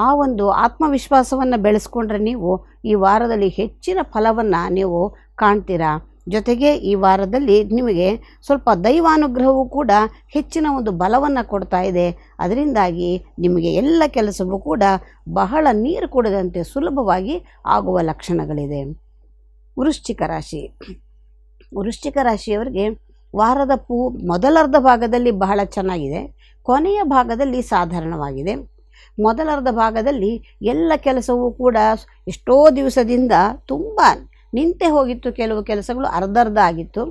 ಆ ಒಂದು ಆತ್ಮವಿಶ್ವಾಸವನ್ನು ಬೆಳೆಸ್ಕೊಂಡ್ರೆ ನೀವು ಈ ವಾರದಲ್ಲಿ ಹೆಚ್ಚಿನ ಫಲವನ್ನು ನೀವು ಕಾಣ್ತೀರಾ ಜೊತೆಗೆ ಈ ವಾರದಲ್ಲಿ ನಿಮಗೆ ಸ್ವಲ್ಪ ದೈವಾನುಗ್ರಹವೂ ಕೂಡ ಹೆಚ್ಚಿನ ಒಂದು ಬಲವನ್ನು ಕೊಡ್ತಾ ಇದೆ ಅದರಿಂದಾಗಿ ನಿಮಗೆ ಎಲ್ಲ ಕೆಲಸವೂ ಕೂಡ ಬಹಳ ನೀರು ಕುಡದಂತೆ ಸುಲಭವಾಗಿ ಆಗುವ ಲಕ್ಷಣಗಳಿದೆ ವೃಶ್ಚಿಕ ರಾಶಿ ವೃಶ್ಚಿಕ ರಾಶಿಯವರಿಗೆ ವಾರದ ಪೂ ಮೊದಲರ್ಧ ಭಾಗದಲ್ಲಿ ಬಹಳ ಚೆನ್ನಾಗಿದೆ ಕೊನೆಯ ಭಾಗದಲ್ಲಿ ಸಾಧಾರಣವಾಗಿದೆ ಮೊದಲರ್ಧ ಭಾಗದಲ್ಲಿ ಎಲ್ಲ ಕೆಲಸವೂ ಕೂಡ ಎಷ್ಟೋ ದಿವಸದಿಂದ ತುಂಬ ನಿಂತೆ ಹೋಗಿತ್ತು ಕೆಲವು ಕೆಲಸಗಳು ಅರ್ಧರ್ಧ ಆಗಿತ್ತು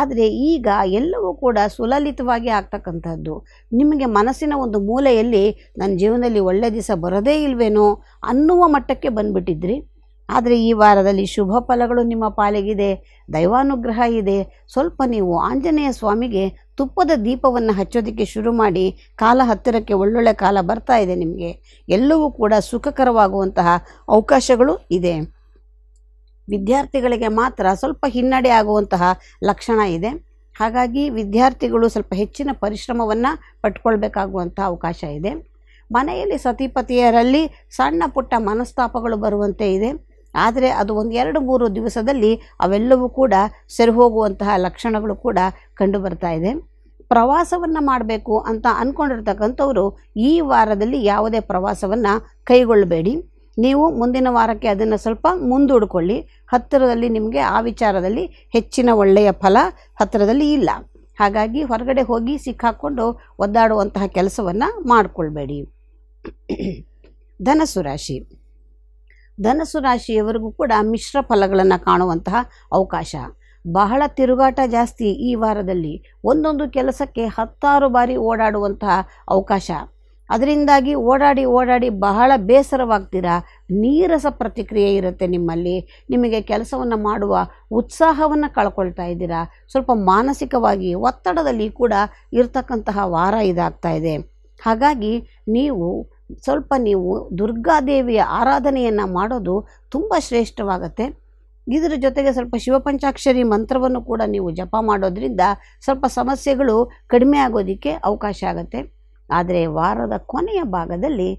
ಆದರೆ ಈಗ ಎಲ್ಲವೂ ಕೂಡ ಸುಲಲಿತವಾಗಿ ಆಗ್ತಕ್ಕಂಥದ್ದು ನಿಮಗೆ ಮನಸ್ಸಿನ ಒಂದು ಮೂಲೆಯಲ್ಲಿ ನನ್ನ ಜೀವನದಲ್ಲಿ ಒಳ್ಳೆಯ ದಿವಸ ಬರೋದೇ ಇಲ್ವೇನೋ ಅನ್ನುವ ಮಟ್ಟಕ್ಕೆ ಬಂದುಬಿಟ್ಟಿದ್ರಿ ಆದರೆ ಈ ವಾರದಲ್ಲಿ ಶುಭ ಫಲಗಳು ನಿಮ್ಮ ಪಾಲಿಗಿದೆ ದೈವಾನುಗ್ರಹ ಇದೆ ಸ್ವಲ್ಪ ನೀವು ಆಂಜನೇಯ ಸ್ವಾಮಿಗೆ ತುಪ್ಪದ ದೀಪವನ್ನು ಹಚ್ಚೋದಕ್ಕೆ ಶುರು ಮಾಡಿ ಕಾಲ ಹತ್ತಿರಕ್ಕೆ ಒಳ್ಳೊಳ್ಳೆ ಕಾಲ ಬರ್ತಾ ಇದೆ ನಿಮಗೆ ಎಲ್ಲವೂ ಕೂಡ ಸುಖಕರವಾಗುವಂತಹ ಅವಕಾಶಗಳು ಇದೆ ವಿದ್ಯಾರ್ಥಿಗಳಿಗೆ ಮಾತ್ರ ಸ್ವಲ್ಪ ಹಿನ್ನಡೆ ಆಗುವಂತಹ ಲಕ್ಷಣ ಇದೆ ಹಾಗಾಗಿ ವಿದ್ಯಾರ್ಥಿಗಳು ಸ್ವಲ್ಪ ಹೆಚ್ಚಿನ ಪರಿಶ್ರಮವನ್ನು ಪಟ್ಕೊಳ್ಬೇಕಾಗುವಂಥ ಅವಕಾಶ ಇದೆ ಮನೆಯಲ್ಲಿ ಸತಿಪತಿಯರಲ್ಲಿ ಸಣ್ಣ ಪುಟ್ಟ ಮನಸ್ತಾಪಗಳು ಬರುವಂತೆ ಇದೆ ಆದರೆ ಅದು ಒಂದು ಎರಡು ಮೂರು ದಿವಸದಲ್ಲಿ ಅವೆಲ್ಲವೂ ಕೂಡ ಸರಿ ಹೋಗುವಂತಹ ಲಕ್ಷಣಗಳು ಕೂಡ ಕಂಡು ಬರ್ತಾ ಇದೆ ಪ್ರವಾಸವನ್ನು ಮಾಡಬೇಕು ಅಂತ ಅಂದ್ಕೊಂಡಿರ್ತಕ್ಕಂಥವರು ಈ ವಾರದಲ್ಲಿ ಯಾವುದೇ ಪ್ರವಾಸವನ್ನು ಕೈಗೊಳ್ಳಬೇಡಿ ನೀವು ಮುಂದಿನ ವಾರಕ್ಕೆ ಅದನ್ನು ಸ್ವಲ್ಪ ಮುಂದೂಡ್ಕೊಳ್ಳಿ ಹತ್ತಿರದಲ್ಲಿ ನಿಮಗೆ ಆ ವಿಚಾರದಲ್ಲಿ ಹೆಚ್ಚಿನ ಒಳ್ಳೆಯ ಫಲ ಹತ್ತಿರದಲ್ಲಿ ಇಲ್ಲ ಹಾಗಾಗಿ ಹೊರಗಡೆ ಹೋಗಿ ಸಿಕ್ಕಾಕ್ಕೊಂಡು ಒದ್ದಾಡುವಂತಹ ಕೆಲಸವನ್ನು ಮಾಡಿಕೊಳ್ಬೇಡಿ ಧನಸು ರಾಶಿ ಧನಸ್ಸು ರಾಶಿಯವರೆಗೂ ಕೂಡ ಮಿಶ್ರ ಫಲಗಳನ್ನು ಕಾಣುವಂತಹ ಅವಕಾಶ ಬಹಳ ತಿರುಗಾಟ ಜಾಸ್ತಿ ಈ ವಾರದಲ್ಲಿ ಒಂದೊಂದು ಕೆಲಸಕ್ಕೆ ಹತ್ತಾರು ಬಾರಿ ಓಡಾಡುವಂತಹ ಅವಕಾಶ ಅದರಿಂದಾಗಿ ಓಡಾಡಿ ಓಡಾಡಿ ಬಹಳ ಬೇಸರವಾಗ್ತೀರಾ ನೀರಸ ಪ್ರತಿಕ್ರಿಯೆ ಇರುತ್ತೆ ನಿಮ್ಮಲ್ಲಿ ನಿಮಗೆ ಕೆಲಸವನ್ನು ಮಾಡುವ ಉತ್ಸಾಹವನ್ನು ಕಳ್ಕೊಳ್ತಾ ಇದ್ದೀರಾ ಸ್ವಲ್ಪ ಮಾನಸಿಕವಾಗಿ ಒತ್ತಡದಲ್ಲಿ ಕೂಡ ಇರತಕ್ಕಂತಹ ವಾರ ಇದಾಗ್ತಾ ಇದೆ ಹಾಗಾಗಿ ನೀವು ಸ್ವಲ್ಪ ನೀವು ದುರ್ಗಾದೇವಿಯ ಆರಾಧನೆಯನ್ನು ಮಾಡೋದು ತುಂಬ ಶ್ರೇಷ್ಠವಾಗತ್ತೆ ಇದರ ಜೊತೆಗೆ ಸ್ವಲ್ಪ ಶಿವಪಂಚಾಕ್ಷರಿ ಮಂತ್ರವನ್ನು ಕೂಡ ನೀವು ಜಪ ಮಾಡೋದ್ರಿಂದ ಸ್ವಲ್ಪ ಸಮಸ್ಯೆಗಳು ಕಡಿಮೆ ಆಗೋದಕ್ಕೆ ಅವಕಾಶ ಆಗುತ್ತೆ ಆದರೆ ವಾರದ ಕೊನೆಯ ಭಾಗದಲ್ಲಿ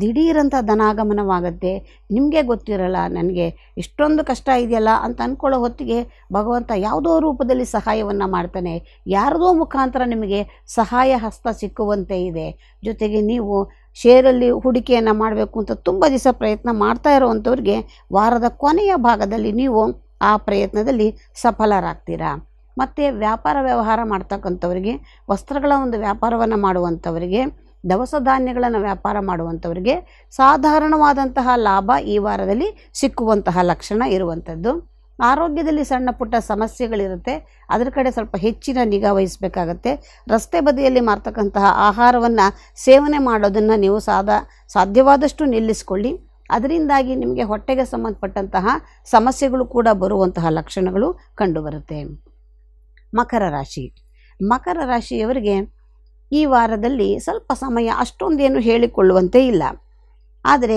ದಿಢೀರಂಥ ಧನಾಗಮನವಾಗುತ್ತೆ ನಿಮಗೆ ಗೊತ್ತಿರಲ್ಲ ನನಗೆ ಇಷ್ಟೊಂದು ಕಷ್ಟ ಇದೆಯಲ್ಲ ಅಂತ ಅಂದ್ಕೊಳ್ಳೋ ಹೊತ್ತಿಗೆ ಭಗವಂತ ಯಾವುದೋ ರೂಪದಲ್ಲಿ ಸಹಾಯವನ್ನು ಮಾಡ್ತಾನೆ ಯಾರದೋ ಮುಖಾಂತರ ನಿಮಗೆ ಸಹಾಯ ಹಸ್ತ ಸಿಕ್ಕುವಂತೆ ಇದೆ ಜೊತೆಗೆ ನೀವು ಷೇರಲ್ಲಿ ಹೂಡಿಕೆಯನ್ನು ಮಾಡಬೇಕು ಅಂತ ತುಂಬ ದಿವಸ ಪ್ರಯತ್ನ ಮಾಡ್ತಾ ಇರುವಂಥವ್ರಿಗೆ ವಾರದ ಕೊನೆಯ ಭಾಗದಲ್ಲಿ ನೀವು ಆ ಪ್ರಯತ್ನದಲ್ಲಿ ಸಫಲರಾಗ್ತೀರಾ ಮತ್ತು ವ್ಯಾಪಾರ ವ್ಯವಹಾರ ಮಾಡ್ತಕ್ಕಂಥವ್ರಿಗೆ ವಸ್ತ್ರಗಳ ಒಂದು ವ್ಯಾಪಾರವನ್ನು ಮಾಡುವಂಥವರಿಗೆ ದವಸ ಧಾನ್ಯಗಳನ್ನು ವ್ಯಾಪಾರ ಮಾಡುವಂಥವ್ರಿಗೆ ಸಾಧಾರಣವಾದಂತಹ ಲಾಭ ಈ ವಾರದಲ್ಲಿ ಸಿಕ್ಕುವಂತಹ ಲಕ್ಷಣ ಇರುವಂಥದ್ದು ಆರೋಗ್ಯದಲ್ಲಿ ಸಣ್ಣ ಪುಟ್ಟ ಸಮಸ್ಯೆಗಳಿರುತ್ತೆ ಅದರ ಕಡೆ ಸ್ವಲ್ಪ ಹೆಚ್ಚಿನ ನಿಗಾ ವಹಿಸಬೇಕಾಗತ್ತೆ ರಸ್ತೆ ಬದಿಯಲ್ಲಿ ಮಾರ್ತಕ್ಕಂತಹ ಆಹಾರವನ್ನು ಸೇವನೆ ಮಾಡೋದನ್ನು ನೀವು ಸಾಧ ಸಾಧ್ಯವಾದಷ್ಟು ನಿಲ್ಲಿಸಿಕೊಳ್ಳಿ ಅದರಿಂದಾಗಿ ನಿಮಗೆ ಹೊಟ್ಟೆಗೆ ಸಂಬಂಧಪಟ್ಟಂತಹ ಸಮಸ್ಯೆಗಳು ಕೂಡ ಬರುವಂತಹ ಲಕ್ಷಣಗಳು ಕಂಡುಬರುತ್ತೆ ಮಕರ ರಾಶಿ ಮಕರ ರಾಶಿಯವರಿಗೆ ಈ ವಾರದಲ್ಲಿ ಸ್ವಲ್ಪ ಸಮಯ ಅಷ್ಟೊಂದೇನು ಹೇಳಿಕೊಳ್ಳುವಂತೆ ಇಲ್ಲ ಆದರೆ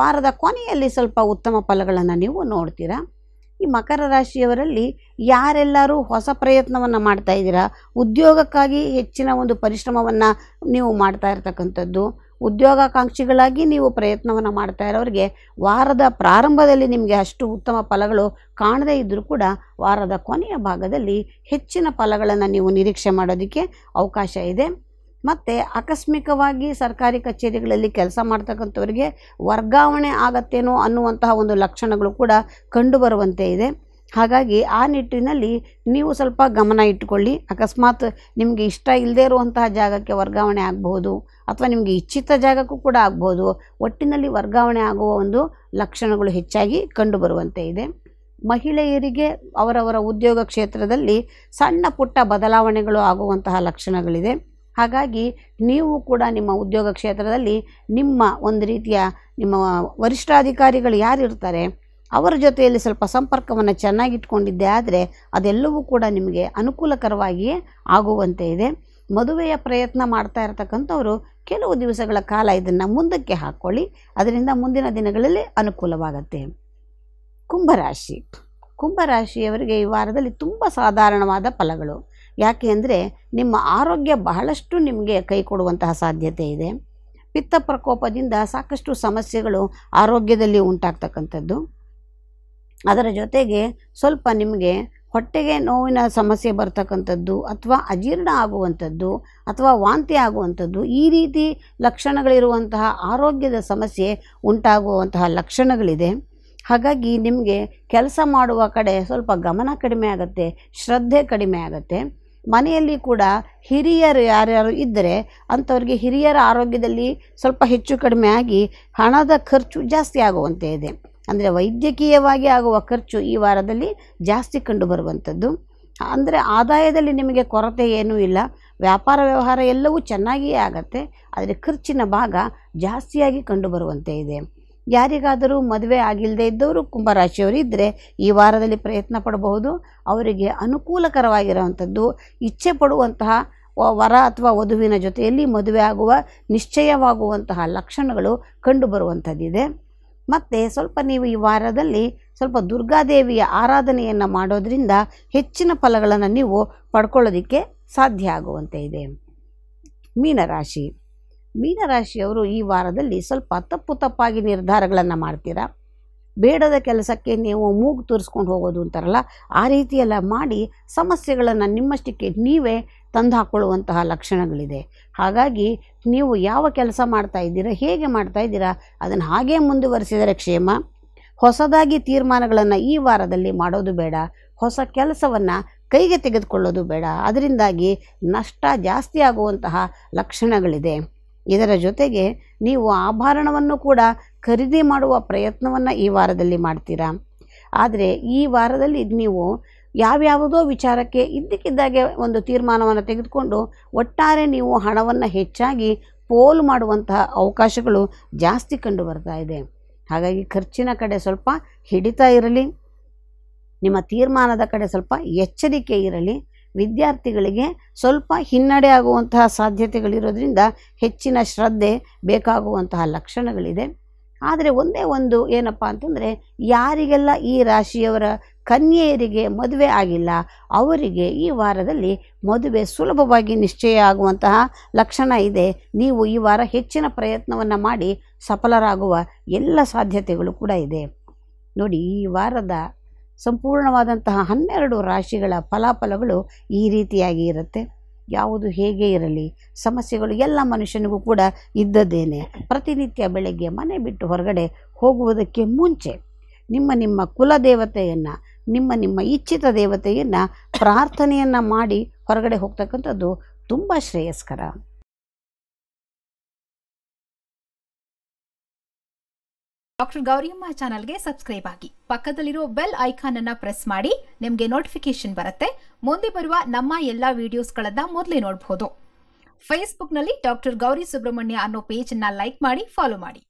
ವಾರದ ಕೊನೆಯಲ್ಲಿ ಸ್ವಲ್ಪ ಉತ್ತಮ ಫಲಗಳನ್ನು ನೀವು ನೋಡ್ತೀರಾ ಈ ಮಕರ ರಾಶಿಯವರಲ್ಲಿ ಯಾರೆಲ್ಲರೂ ಹೊಸ ಪ್ರಯತ್ನವನ್ನು ಮಾಡ್ತಾ ಇದ್ದೀರಾ ಉದ್ಯೋಗಕ್ಕಾಗಿ ಹೆಚ್ಚಿನ ಒಂದು ಪರಿಶ್ರಮವನ್ನು ನೀವು ಮಾಡ್ತಾ ಇರತಕ್ಕಂಥದ್ದು ಉದ್ಯೋಗಾಕಾಂಕ್ಷಿಗಳಾಗಿ ನೀವು ಪ್ರಯತ್ನವನ್ನು ಮಾಡ್ತಾ ಇರೋರಿಗೆ ವಾರದ ಪ್ರಾರಂಭದಲ್ಲಿ ನಿಮಗೆ ಅಷ್ಟು ಉತ್ತಮ ಫಲಗಳು ಕಾಣದೇ ಇದ್ದರೂ ಕೂಡ ವಾರದ ಕೊನೆಯ ಭಾಗದಲ್ಲಿ ಹೆಚ್ಚಿನ ಫಲಗಳನ್ನು ನೀವು ನಿರೀಕ್ಷೆ ಮಾಡೋದಕ್ಕೆ ಅವಕಾಶ ಇದೆ ಮತ್ತು ಆಕಸ್ಮಿಕವಾಗಿ ಸರ್ಕಾರಿ ಕಚೇರಿಗಳಲ್ಲಿ ಕೆಲಸ ಮಾಡ್ತಕ್ಕಂಥವರಿಗೆ ವರ್ಗಾವಣೆ ಆಗತ್ತೇನೋ ಅನ್ನುವಂತಹ ಒಂದು ಲಕ್ಷಣಗಳು ಕೂಡ ಕಂಡುಬರುವಂತೆ ಇದೆ ಹಾಗಾಗಿ ಆ ನಿಟ್ಟಿನಲ್ಲಿ ನೀವು ಸ್ವಲ್ಪ ಗಮನ ಇಟ್ಟುಕೊಳ್ಳಿ ಅಕಸ್ಮಾತ್ ನಿಮಗೆ ಇಷ್ಟ ಇಲ್ಲದೇ ಇರುವಂತಹ ಜಾಗಕ್ಕೆ ವರ್ಗಾವಣೆ ಆಗಬಹುದು ಅಥವಾ ನಿಮಗೆ ಇಚ್ಛಿತ ಜಾಗಕ್ಕೂ ಕೂಡ ಆಗ್ಬೋದು ಒಟ್ಟಿನಲ್ಲಿ ವರ್ಗಾವಣೆ ಆಗುವ ಒಂದು ಲಕ್ಷಣಗಳು ಹೆಚ್ಚಾಗಿ ಕಂಡುಬರುವಂತೆ ಇದೆ ಮಹಿಳೆಯರಿಗೆ ಅವರವರ ಉದ್ಯೋಗ ಕ್ಷೇತ್ರದಲ್ಲಿ ಸಣ್ಣ ಪುಟ್ಟ ಬದಲಾವಣೆಗಳು ಆಗುವಂತಹ ಲಕ್ಷಣಗಳಿದೆ ಹಾಗಾಗಿ ನೀವು ಕೂಡ ನಿಮ್ಮ ಉದ್ಯೋಗ ಕ್ಷೇತ್ರದಲ್ಲಿ ನಿಮ್ಮ ಒಂದು ರೀತಿಯ ನಿಮ್ಮ ವರಿಷ್ಠಾಧಿಕಾರಿಗಳು ಯಾರಿರ್ತಾರೆ ಅವರ ಜೊತೆಯಲ್ಲಿ ಸ್ವಲ್ಪ ಸಂಪರ್ಕವನ್ನು ಚೆನ್ನಾಗಿಟ್ಕೊಂಡಿದ್ದೆ ಆದರೆ ಅದೆಲ್ಲವೂ ಕೂಡ ನಿಮಗೆ ಅನುಕೂಲಕರವಾಗಿಯೇ ಆಗುವಂತೆ ಇದೆ ಮದುವೆಯ ಪ್ರಯತ್ನ ಮಾಡ್ತಾ ಇರತಕ್ಕಂಥವರು ಕೆಲವು ದಿವಸಗಳ ಕಾಲ ಇದನ್ನು ಮುಂದಕ್ಕೆ ಹಾಕ್ಕೊಳ್ಳಿ ಅದರಿಂದ ಮುಂದಿನ ದಿನಗಳಲ್ಲಿ ಅನುಕೂಲವಾಗತ್ತೆ ಕುಂಭರಾಶಿ ಕುಂಭರಾಶಿಯವರಿಗೆ ಈ ವಾರದಲ್ಲಿ ತುಂಬ ಸಾಧಾರಣವಾದ ಫಲಗಳು ಯಾಕೆ ಅಂದರೆ ನಿಮ್ಮ ಆರೋಗ್ಯ ಬಹಳಷ್ಟು ನಿಮಗೆ ಕೈ ಕೊಡುವಂತಹ ಸಾಧ್ಯತೆ ಇದೆ ಪಿತ್ತ ಪ್ರಕೋಪದಿಂದ ಸಾಕಷ್ಟು ಸಮಸ್ಯೆಗಳು ಆರೋಗ್ಯದಲ್ಲಿ ಉಂಟಾಗ್ತಕ್ಕಂಥದ್ದು ಅದರ ಜೊತೆಗೆ ಸ್ವಲ್ಪ ನಿಮಗೆ ಹೊಟ್ಟೆಗೆ ನೋವಿನ ಸಮಸ್ಯೆ ಬರ್ತಕ್ಕಂಥದ್ದು ಅಥವಾ ಅಜೀರ್ಣ ಆಗುವಂಥದ್ದು ಅಥವಾ ವಾಂತಿ ಆಗುವಂಥದ್ದು ಈ ರೀತಿ ಲಕ್ಷಣಗಳಿರುವಂತಹ ಆರೋಗ್ಯದ ಸಮಸ್ಯೆ ಉಂಟಾಗುವಂತಹ ಲಕ್ಷಣಗಳಿದೆ ಹಾಗಾಗಿ ನಿಮಗೆ ಕೆಲಸ ಮಾಡುವ ಕಡೆ ಸ್ವಲ್ಪ ಗಮನ ಕಡಿಮೆ ಆಗುತ್ತೆ ಶ್ರದ್ಧೆ ಕಡಿಮೆ ಆಗುತ್ತೆ ಮನೆಯಲ್ಲಿ ಕೂಡ ಹಿರಿಯರು ಯಾರ್ಯಾರು ಇದ್ದರೆ ಅಂಥವ್ರಿಗೆ ಹಿರಿಯರ ಆರೋಗ್ಯದಲ್ಲಿ ಸ್ವಲ್ಪ ಹೆಚ್ಚು ಕಡಿಮೆ ಆಗಿ ಹಣದ ಖರ್ಚು ಜಾಸ್ತಿ ಆಗುವಂತೆ ಇದೆ ಅಂದರೆ ವೈದ್ಯಕೀಯವಾಗಿ ಆಗುವ ಖರ್ಚು ಈ ವಾರದಲ್ಲಿ ಜಾಸ್ತಿ ಕಂಡುಬರುವಂಥದ್ದು ಅಂದರೆ ಆದಾಯದಲ್ಲಿ ನಿಮಗೆ ಕೊರತೆ ಏನೂ ಇಲ್ಲ ವ್ಯಾಪಾರ ವ್ಯವಹಾರ ಎಲ್ಲವೂ ಚೆನ್ನಾಗಿಯೇ ಆಗತ್ತೆ ಆದರೆ ಖರ್ಚಿನ ಭಾಗ ಜಾಸ್ತಿಯಾಗಿ ಕಂಡುಬರುವಂತೆ ಇದೆ ಯಾರಿಗಾದರೂ ಮದುವೆ ಆಗಿಲ್ಲದೆ ಇದ್ದವರು ಕುಂಭರಾಶಿಯವರು ಇದ್ದರೆ ಈ ವಾರದಲ್ಲಿ ಪ್ರಯತ್ನ ಪಡಬಹುದು ಅವರಿಗೆ ಅನುಕೂಲಕರವಾಗಿರುವಂಥದ್ದು ಇಚ್ಛೆ ಪಡುವಂತಹ ವರ ಅಥವಾ ವಧುವಿನ ಜೊತೆಯಲ್ಲಿ ಮದುವೆ ಆಗುವ ನಿಶ್ಚಯವಾಗುವಂತಹ ಲಕ್ಷಣಗಳು ಕಂಡುಬರುವಂಥದ್ದಿದೆ ಮತ್ತು ಸ್ವಲ್ಪ ನೀವು ಈ ವಾರದಲ್ಲಿ ಸ್ವಲ್ಪ ದುರ್ಗಾದೇವಿಯ ಆರಾಧನೆಯನ್ನು ಮಾಡೋದರಿಂದ ಹೆಚ್ಚಿನ ಫಲಗಳನ್ನು ನೀವು ಪಡ್ಕೊಳ್ಳೋದಕ್ಕೆ ಸಾಧ್ಯ ಆಗುವಂತೆ ಇದೆ ಮೀನರಾಶಿ ಮೀನರಾಶಿಯವರು ಈ ವಾರದಲ್ಲಿ ಸ್ವಲ್ಪ ತಪ್ಪು ತಪ್ಪಾಗಿ ನಿರ್ಧಾರಗಳನ್ನು ಮಾಡ್ತೀರಾ ಬೇಡದ ಕೆಲಸಕ್ಕೆ ನೀವು ಮೂಗು ತೋರಿಸ್ಕೊಂಡು ಹೋಗೋದು ಅಂತಾರಲ್ಲ ಆ ರೀತಿಯೆಲ್ಲ ಮಾಡಿ ಸಮಸ್ಯೆಗಳನ್ನು ನಿಮ್ಮಷ್ಟಕ್ಕೆ ನೀವೇ ತಂದು ಹಾಕ್ಕೊಳ್ಳುವಂತಹ ಲಕ್ಷಣಗಳಿದೆ ಹಾಗಾಗಿ ನೀವು ಯಾವ ಕೆಲಸ ಮಾಡ್ತಾ ಇದ್ದೀರಾ ಹೇಗೆ ಮಾಡ್ತಾ ಇದ್ದೀರಾ ಅದನ್ನು ಹಾಗೇ ಮುಂದುವರಿಸಿದರೆ ಕ್ಷೇಮ ಹೊಸದಾಗಿ ತೀರ್ಮಾನಗಳನ್ನು ಈ ವಾರದಲ್ಲಿ ಮಾಡೋದು ಬೇಡ ಹೊಸ ಕೆಲಸವನ್ನು ಕೈಗೆ ತೆಗೆದುಕೊಳ್ಳೋದು ಬೇಡ ಅದರಿಂದಾಗಿ ನಷ್ಟ ಜಾಸ್ತಿ ಆಗುವಂತಹ ಲಕ್ಷಣಗಳಿದೆ ಇದರ ಜೊತೆಗೆ ನೀವು ಆಭರಣವನ್ನು ಕೂಡ ಖರೀದಿ ಮಾಡುವ ಪ್ರಯತ್ನವನ್ನು ಈ ವಾರದಲ್ಲಿ ಮಾಡ್ತೀರಾ ಆದರೆ ಈ ವಾರದಲ್ಲಿ ನೀವು ಯಾವ್ಯಾವುದೋ ವಿಚಾರಕ್ಕೆ ಇದ್ದಕ್ಕಿದ್ದಾಗೆ ಒಂದು ತೀರ್ಮಾನವನ್ನು ತೆಗೆದುಕೊಂಡು ಒಟ್ಟಾರೆ ನೀವು ಹಣವನ್ನು ಹೆಚ್ಚಾಗಿ ಪೋಲು ಮಾಡುವಂತಹ ಅವಕಾಶಗಳು ಜಾಸ್ತಿ ಕಂಡು ಬರ್ತಾ ಇದೆ ಹಾಗಾಗಿ ಖರ್ಚಿನ ಕಡೆ ಸ್ವಲ್ಪ ಹಿಡಿತಾ ಇರಲಿ ನಿಮ್ಮ ತೀರ್ಮಾನದ ಕಡೆ ಸ್ವಲ್ಪ ಎಚ್ಚರಿಕೆ ಇರಲಿ ವಿದ್ಯಾರ್ಥಿಗಳಿಗೆ ಸ್ವಲ್ಪ ಹಿನ್ನಡೆ ಆಗುವಂತಹ ಸಾಧ್ಯತೆಗಳಿರೋದ್ರಿಂದ ಹೆಚ್ಚಿನ ಶ್ರದ್ಧೆ ಬೇಕಾಗುವಂತಹ ಲಕ್ಷಣಗಳಿದೆ ಆದರೆ ಒಂದೇ ಒಂದು ಏನಪ್ಪ ಅಂತಂದರೆ ಯಾರಿಗೆಲ್ಲ ಈ ರಾಶಿಯವರ ಕನ್ಯೆಯರಿಗೆ ಮದುವೆ ಆಗಿಲ್ಲ ಅವರಿಗೆ ಈ ವಾರದಲ್ಲಿ ಮದುವೆ ಸುಲಭವಾಗಿ ನಿಶ್ಚಯ ಆಗುವಂತಹ ಲಕ್ಷಣ ಇದೆ ನೀವು ಈ ವಾರ ಹೆಚ್ಚಿನ ಪ್ರಯತ್ನವನ್ನು ಮಾಡಿ ಸಫಲರಾಗುವ ಎಲ್ಲ ಸಾಧ್ಯತೆಗಳು ಕೂಡ ಇದೆ ನೋಡಿ ಈ ವಾರದ ಸಂಪೂರ್ಣವಾದಂತಹ ಹನ್ನೆರಡು ರಾಶಿಗಳ ಫಲಾಫಲಗಳು ಈ ರೀತಿಯಾಗಿ ಇರುತ್ತೆ ಯಾವುದು ಹೇಗೆ ಇರಲಿ ಸಮಸ್ಯೆಗಳು ಎಲ್ಲ ಮನುಷ್ಯನಿಗೂ ಕೂಡ ಇದ್ದದ್ದೇನೆ ಪ್ರತಿನಿತ್ಯ ಬೆಳಗ್ಗೆ ಮನೆ ಬಿಟ್ಟು ಹೊರಗಡೆ ಹೋಗುವುದಕ್ಕೆ ಮುಂಚೆ ನಿಮ್ಮ ನಿಮ್ಮ ಕುಲದೇವತೆಯನ್ನು ನಿಮ್ಮ ನಿಮ್ಮ ಇಚ್ಛಿತ ದೇವತೆಯನ್ನು ಪ್ರಾರ್ಥನೆಯನ್ನು ಮಾಡಿ ಹೊರಗಡೆ ಹೋಗ್ತಕ್ಕಂಥದ್ದು ತುಂಬ ಶ್ರೇಯಸ್ಕರ ಡಾಕ್ಟರ್ ಗೌರಿಯಮ್ಮ ಚಾನಲ್ಗೆ ಸಬ್ಸ್ಕ್ರೈಬ್ ಆಗಿ ಪಕ್ಕದಲ್ಲಿರೋ ಬೆಲ್ ಐಕಾನ್ ಅನ್ನ ಪ್ರೆಸ್ ಮಾಡಿ ನಿಮಗೆ ನೋಟಿಫಿಕೇಶನ್ ಬರುತ್ತೆ ಮುಂದೆ ಬರುವ ನಮ್ಮ ಎಲ್ಲ ವಿಡಿಯೋಸ್ಗಳನ್ನ ಮೊದಲೇ ನೋಡಬಹುದು ಫೇಸ್ಬುಕ್ನಲ್ಲಿ ಡಾಕ್ಟರ್ ಗೌರಿ ಸುಬ್ರಹ್ಮಣ್ಯ ಅನ್ನೋ ಅನ್ನ ಲೈಕ್ ಮಾಡಿ ಫಾಲೋ ಮಾಡಿ